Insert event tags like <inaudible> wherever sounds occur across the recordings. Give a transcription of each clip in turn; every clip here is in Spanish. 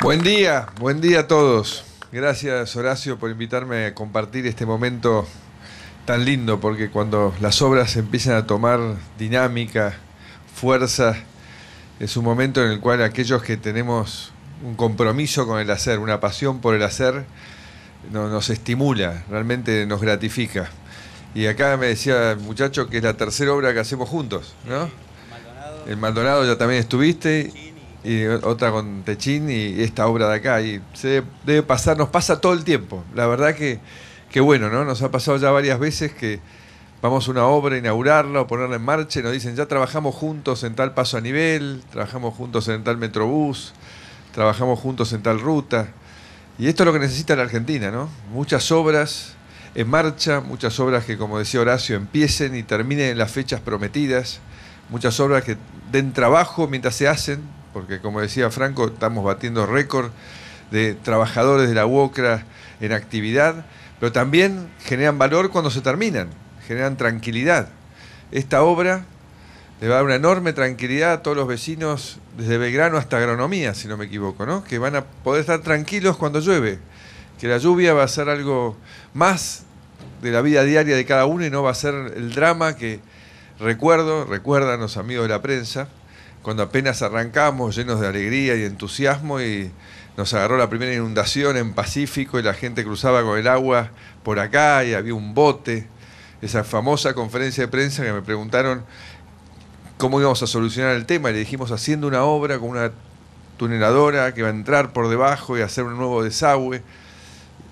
Buen día, buen día a todos. Gracias Horacio por invitarme a compartir este momento tan lindo, porque cuando las obras empiezan a tomar dinámica, fuerza, es un momento en el cual aquellos que tenemos un compromiso con el hacer, una pasión por el hacer, nos estimula, realmente nos gratifica. Y acá me decía el muchacho que es la tercera obra que hacemos juntos, ¿no? El Maldonado, el Maldonado ya también estuviste y otra con Techín y esta obra de acá. Y se debe pasar, nos pasa todo el tiempo. La verdad que, que bueno, ¿no? Nos ha pasado ya varias veces que vamos a una obra, inaugurarla o ponerla en marcha y nos dicen, ya trabajamos juntos en tal paso a nivel, trabajamos juntos en tal metrobús, trabajamos juntos en tal ruta. Y esto es lo que necesita la Argentina, ¿no? Muchas obras en marcha, muchas obras que, como decía Horacio, empiecen y terminen en las fechas prometidas, muchas obras que den trabajo mientras se hacen, porque como decía Franco, estamos batiendo récord de trabajadores de la UOCRA en actividad, pero también generan valor cuando se terminan, generan tranquilidad. Esta obra le va a dar una enorme tranquilidad a todos los vecinos, desde Belgrano hasta Agronomía, si no me equivoco, ¿no? que van a poder estar tranquilos cuando llueve, que la lluvia va a ser algo más de la vida diaria de cada uno y no va a ser el drama que recuerdo, recuerdan los amigos de la prensa, cuando apenas arrancamos, llenos de alegría y entusiasmo, y nos agarró la primera inundación en Pacífico y la gente cruzaba con el agua por acá y había un bote. Esa famosa conferencia de prensa que me preguntaron cómo íbamos a solucionar el tema y le dijimos haciendo una obra con una tuneladora que va a entrar por debajo y hacer un nuevo desagüe.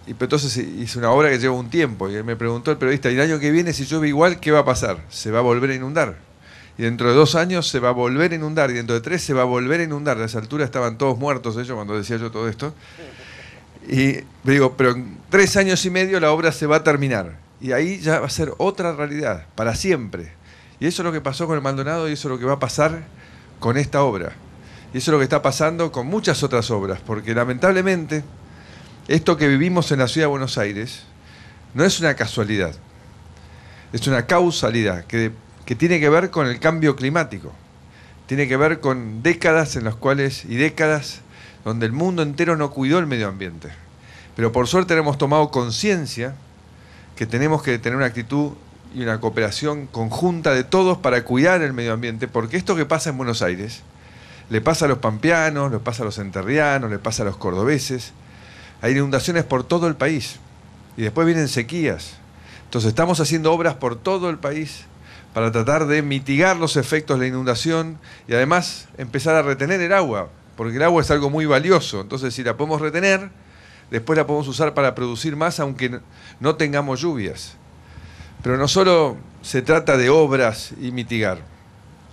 Y entonces hice una obra que lleva un tiempo. Y él me preguntó el periodista, ¿y el año que viene si llueve igual, qué va a pasar? ¿Se va a volver a inundar? y dentro de dos años se va a volver a inundar, y dentro de tres se va a volver a inundar. A esa altura estaban todos muertos ellos cuando decía yo todo esto. Y digo, pero en tres años y medio la obra se va a terminar. Y ahí ya va a ser otra realidad, para siempre. Y eso es lo que pasó con el Maldonado y eso es lo que va a pasar con esta obra. Y eso es lo que está pasando con muchas otras obras, porque lamentablemente esto que vivimos en la ciudad de Buenos Aires no es una casualidad, es una causalidad que que tiene que ver con el cambio climático, tiene que ver con décadas en las cuales y décadas donde el mundo entero no cuidó el medio ambiente. Pero por suerte hemos tomado conciencia que tenemos que tener una actitud y una cooperación conjunta de todos para cuidar el medio ambiente, porque esto que pasa en Buenos Aires le pasa a los pampeanos, le pasa a los enterrianos, le pasa a los cordobeses. Hay inundaciones por todo el país y después vienen sequías. Entonces estamos haciendo obras por todo el país para tratar de mitigar los efectos de la inundación y además empezar a retener el agua, porque el agua es algo muy valioso. Entonces, si la podemos retener, después la podemos usar para producir más, aunque no tengamos lluvias. Pero no solo se trata de obras y mitigar.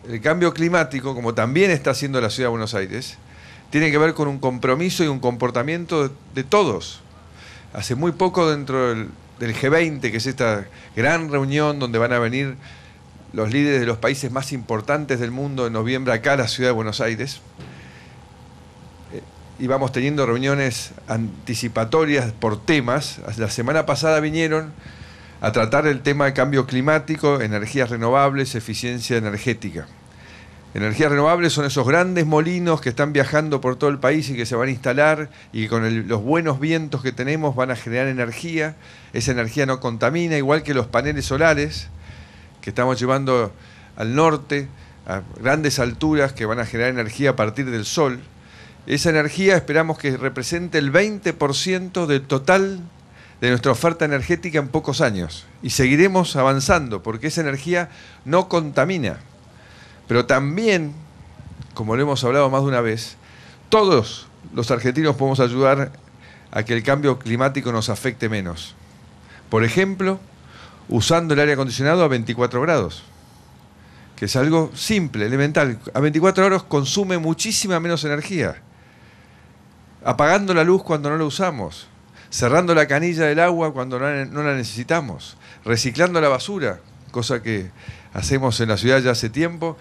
El cambio climático, como también está haciendo la ciudad de Buenos Aires, tiene que ver con un compromiso y un comportamiento de todos. Hace muy poco dentro del, G20, que es esta gran reunión donde van a venir los líderes de los países más importantes del mundo en noviembre acá en la ciudad de Buenos Aires. Eh, y vamos teniendo reuniones anticipatorias por temas. La semana pasada vinieron a tratar el tema de cambio climático, energías renovables, eficiencia energética. Energías renovables son esos grandes molinos que están viajando por todo el país y que se van a instalar y con los buenos vientos que tenemos van a generar energía. Esa energía no contamina, igual que los paneles solares que estamos llevando al norte, a grandes alturas que van a generar energía a partir del sol. Esa energía esperamos que represente el 20% del total de nuestra oferta energética en pocos años. Y seguiremos avanzando porque esa energía no contamina. Pero también, como lo hemos hablado más de una vez, todos los argentinos podemos ayudar a que el cambio climático nos afecte menos. Por ejemplo, usando el aire acondicionado a 24 grados, que es algo simple, elemental. A 24 horas consume muchísima menos energía. Apagando la luz cuando no la usamos, cerrando la canilla del agua cuando no la necesitamos, reciclando la basura, cosa que hacemos en la ciudad ya hace tiempo,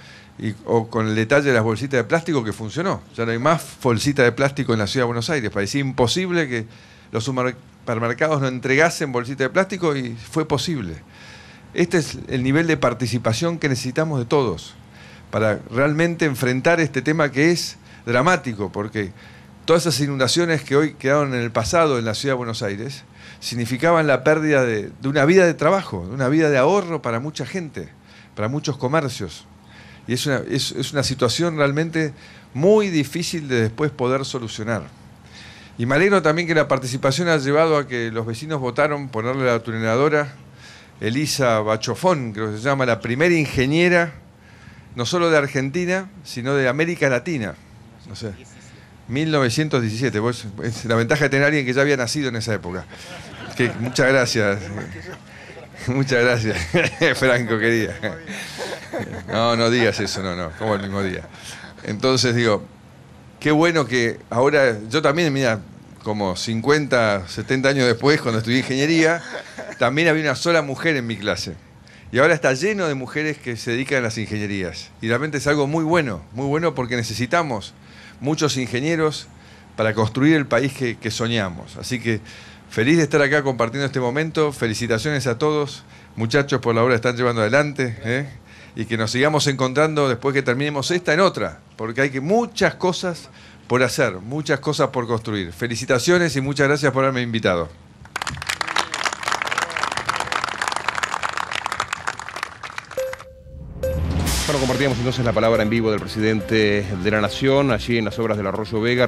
o con el detalle de las bolsitas de plástico que funcionó. Ya no hay más bolsita de plástico en la ciudad de Buenos Aires. Parecía imposible que los supermercados no entregasen bolsitas de plástico y fue posible. Este es el nivel de participación que necesitamos de todos para realmente enfrentar este tema que es dramático, porque todas esas inundaciones que hoy quedaron en el pasado en la ciudad de Buenos Aires significaban la pérdida de, una vida de trabajo, de una vida de ahorro para mucha gente, para muchos comercios. Y es una situación realmente muy difícil de después poder solucionar. Y me alegro también que la participación ha llevado a que los vecinos votaron ponerle a la tuneladora Elisa Bachofón, creo que se llama, la primera ingeniera, no solo de Argentina, sino de América Latina. 1917, es la ventaja de tener a alguien que ya había nacido en esa época. muchas gracias. <laughs> Muchas gracias, <laughs> Franco, querida. No, no digas eso, no, no, como el mismo día. Entonces digo, qué bueno que ahora, yo también, mira, como 50, 70 años después, cuando estudié ingeniería, también había una sola mujer en mi clase. Y ahora está lleno de mujeres que se dedican a las ingenierías. Y realmente es algo muy bueno, muy bueno porque necesitamos muchos ingenieros para construir el país que, soñamos. Así que feliz de estar acá compartiendo este momento. Felicitaciones a todos, muchachos, por la obra que están llevando adelante. ¿eh? Y que nos sigamos encontrando después que terminemos esta en otra, porque hay que muchas cosas por hacer, muchas cosas por construir. Felicitaciones y muchas gracias por haberme invitado. Bueno, compartíamos entonces la palabra en vivo del presidente de la Nación allí en las obras del Arroyo Vega.